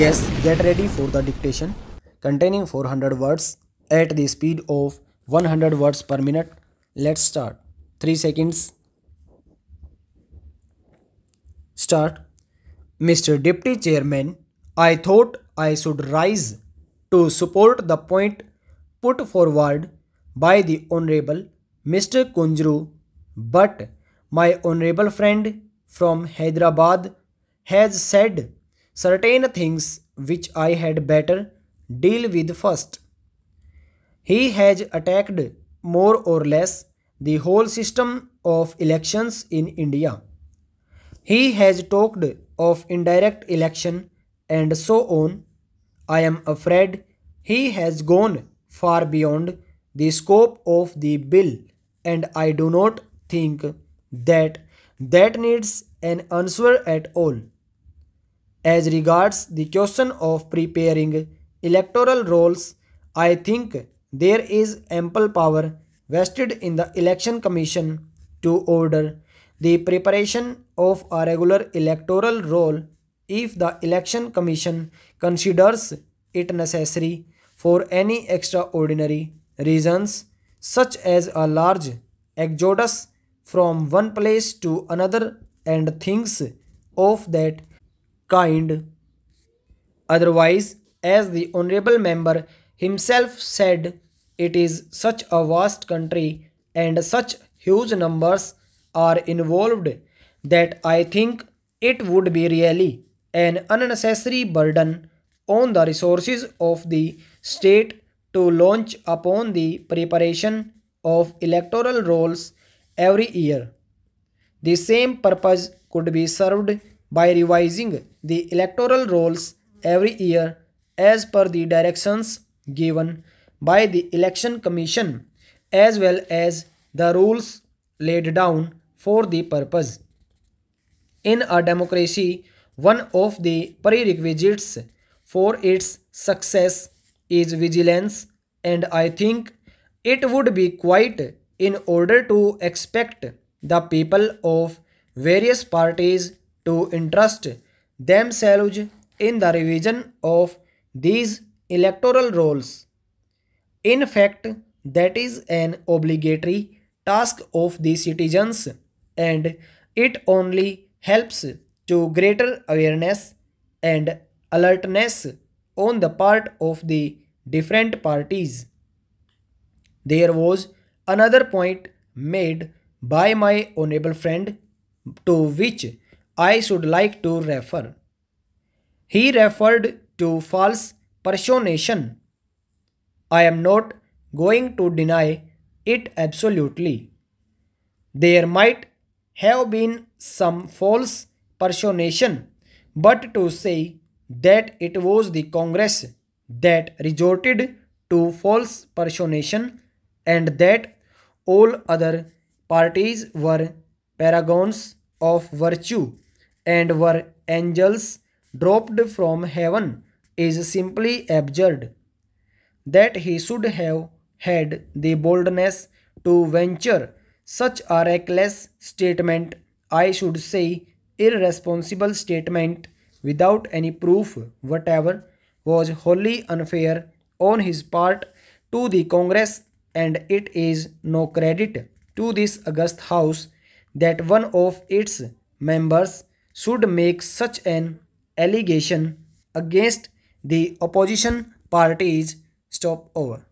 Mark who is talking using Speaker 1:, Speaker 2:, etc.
Speaker 1: Yes, get ready for the dictation containing 400 words at the speed of 100 words per minute. Let's start. 3 seconds. Start. Mr. Deputy Chairman, I thought I should rise to support the point put forward by the Honorable Mr. Kunjru, but my honorable friend from Hyderabad has said certain things which I had better deal with first. He has attacked more or less the whole system of elections in India. He has talked of indirect election and so on. I am afraid he has gone far beyond the scope of the bill and I do not think that that needs an answer at all. As regards the question of preparing electoral rolls, I think there is ample power vested in the Election Commission to order the preparation of a regular electoral roll if the Election Commission considers it necessary for any extraordinary reasons such as a large exodus from one place to another and things of that kind. Otherwise, as the honorable member himself said, it is such a vast country and such huge numbers are involved that I think it would be really an unnecessary burden on the resources of the state to launch upon the preparation of electoral rolls every year. The same purpose could be served by revising the electoral rolls every year as per the directions given by the election commission as well as the rules laid down for the purpose. In a democracy, one of the prerequisites for its success is vigilance and I think it would be quite in order to expect the people of various parties to interest themselves in the revision of these electoral rolls. In fact, that is an obligatory task of the citizens and it only helps to greater awareness and alertness on the part of the different parties. There was another point made by my honorable friend to which I should like to refer. He referred to false personation. I am not going to deny it absolutely. There might have been some false personation, but to say that it was the Congress that resorted to false personation and that all other parties were paragons of virtue and were angels dropped from heaven is simply absurd. That he should have had the boldness to venture such a reckless statement, I should say irresponsible statement, without any proof whatever, was wholly unfair on his part to the Congress and it is no credit to this august house that one of its members should make such an allegation against the opposition parties stop over